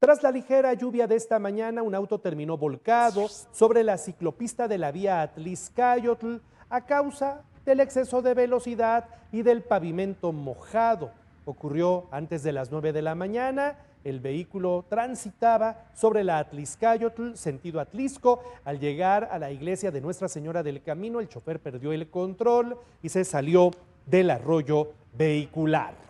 Tras la ligera lluvia de esta mañana, un auto terminó volcado sobre la ciclopista de la vía Atliscayotl a causa del exceso de velocidad y del pavimento mojado. Ocurrió antes de las 9 de la mañana. El vehículo transitaba sobre la Atliscayotl, sentido Atlisco. Al llegar a la iglesia de Nuestra Señora del Camino, el chofer perdió el control y se salió del arroyo vehicular.